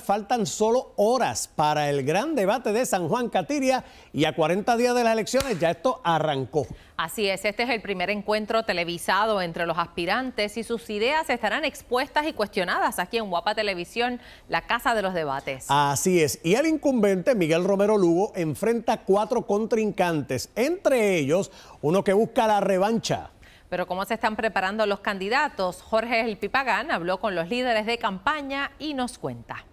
Faltan solo horas para el gran debate de San Juan Catiria y a 40 días de las elecciones ya esto arrancó. Así es, este es el primer encuentro televisado entre los aspirantes y sus ideas estarán expuestas y cuestionadas aquí en Guapa Televisión, la casa de los debates. Así es, y el incumbente Miguel Romero Lugo enfrenta cuatro contrincantes, entre ellos uno que busca la revancha. Pero cómo se están preparando los candidatos, Jorge El Pipagán habló con los líderes de campaña y nos cuenta.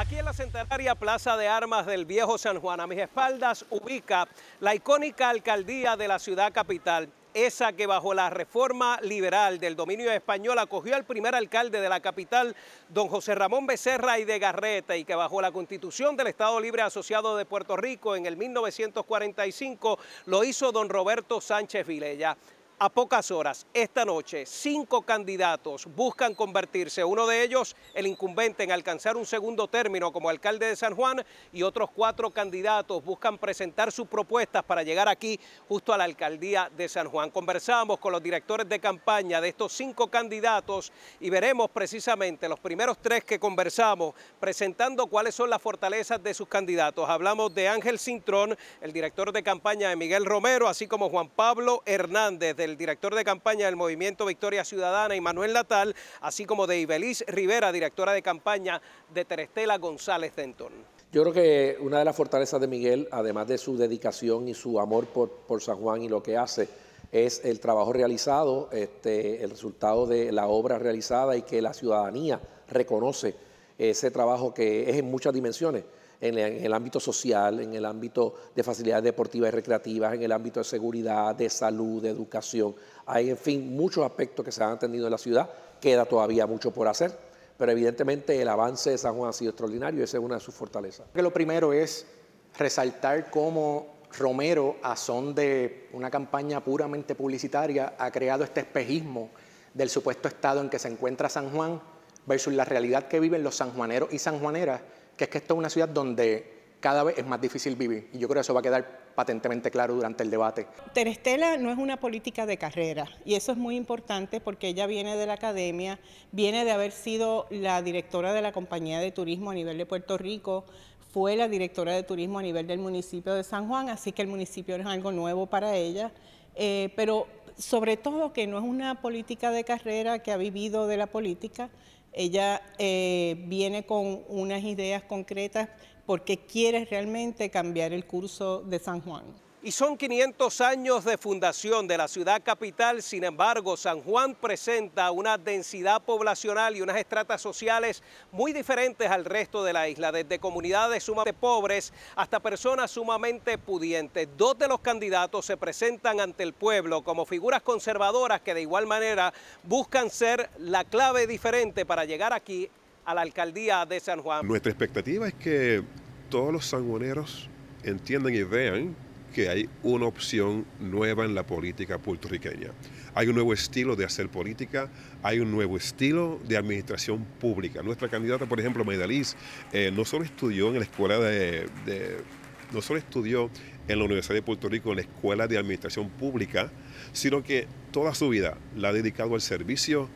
Aquí en la centenaria Plaza de Armas del Viejo San Juan, a mis espaldas ubica la icónica alcaldía de la ciudad capital, esa que bajo la reforma liberal del dominio español acogió al primer alcalde de la capital, don José Ramón Becerra y de Garreta, y que bajo la constitución del Estado Libre Asociado de Puerto Rico en el 1945 lo hizo don Roberto Sánchez Vilella. A pocas horas, esta noche, cinco candidatos buscan convertirse, uno de ellos el incumbente en alcanzar un segundo término como alcalde de San Juan y otros cuatro candidatos buscan presentar sus propuestas para llegar aquí justo a la alcaldía de San Juan. Conversamos con los directores de campaña de estos cinco candidatos y veremos precisamente los primeros tres que conversamos presentando cuáles son las fortalezas de sus candidatos. Hablamos de Ángel Cintrón, el director de campaña de Miguel Romero, así como Juan Pablo Hernández de el director de campaña del Movimiento Victoria Ciudadana, Manuel Natal, así como de Ibeliz Rivera, directora de campaña de Terestela González Dentón. Yo creo que una de las fortalezas de Miguel, además de su dedicación y su amor por, San Juan y lo que hace, es el trabajo realizado, este, el resultado de la obra realizada y que la ciudadanía reconoce ese trabajo que es en muchas dimensiones en, el ámbito social, en el ámbito de facilidades deportivas y recreativas, en el ámbito de seguridad, de salud, de educación. Hay, en fin, muchos aspectos que se han atendido en la ciudad. Queda todavía mucho por hacer, pero evidentemente el avance de San Juan ha sido extraordinario y esa es una de sus fortalezas. Que lo primero es resaltar cómo Romero, a son de una campaña puramente publicitaria, ha creado este espejismo del supuesto estado en que se encuentra San Juan versus la realidad que viven los sanjuaneros y sanjuaneras que es que esto es una ciudad donde cada vez es más difícil vivir. Y yo creo que eso va a quedar patentemente claro durante el debate. Terestela no es una política de carrera y eso es muy importante porque ella viene de la academia, viene de haber sido la directora de la compañía de turismo a nivel de Puerto Rico, fue la directora de turismo a nivel del municipio de San Juan, así que el municipio es algo nuevo para ella, eh, pero sobre todo que no es una política de carrera que ha vivido de la política, ella eh, viene con unas ideas concretas porque quiere realmente cambiar el curso de San Juan. Y son 500 años de fundación de la ciudad capital, sin embargo, San Juan presenta una densidad poblacional y unas estratas sociales muy diferentes al resto de la isla, desde comunidades sumamente pobres hasta personas sumamente pudientes. Dos de los candidatos se presentan ante el pueblo como figuras conservadoras que de igual manera buscan ser la clave diferente para llegar aquí a la alcaldía de San Juan. Nuestra expectativa es que todos los sanjuaneros entiendan y vean hay una opción nueva en la política puertorriqueña. Hay un nuevo estilo de hacer política, hay un nuevo estilo de administración pública. Nuestra candidata, por ejemplo, Maidaliz, eh, no solo estudió en la escuela no solo estudió en la Universidad de Puerto Rico en la Escuela de Administración Pública, sino que toda su vida la ha dedicado al servicio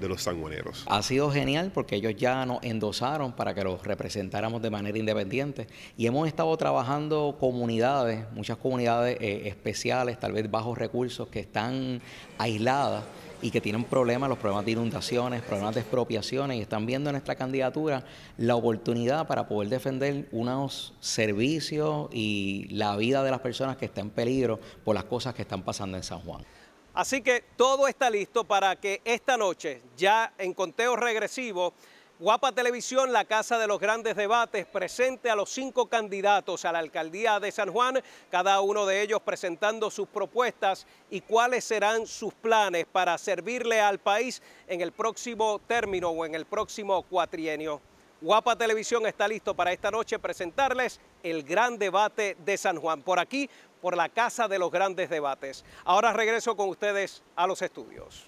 de los sanguineros. Ha sido genial porque ellos ya nos endosaron para que los representáramos de manera independiente y hemos estado trabajando comunidades, muchas comunidades eh, especiales, tal vez bajos recursos, que están aisladas y que tienen problemas, los problemas de inundaciones, problemas de expropiaciones, y están viendo en nuestra candidatura la oportunidad para poder defender unos servicios y la vida de las personas que están en peligro por las cosas que están pasando en San Juan. Así que todo está listo para que esta noche, ya en conteo regresivo, Guapa Televisión, la casa de los grandes debates, presente a los cinco candidatos a la alcaldía de San Juan, cada uno de ellos presentando sus propuestas y cuáles serán sus planes para servirle al país en el próximo término o en el próximo cuatrienio. Guapa Televisión está listo para esta noche presentarles el gran debate de San Juan. Por aquí, por la Casa de los Grandes Debates. Ahora regreso con ustedes a los estudios.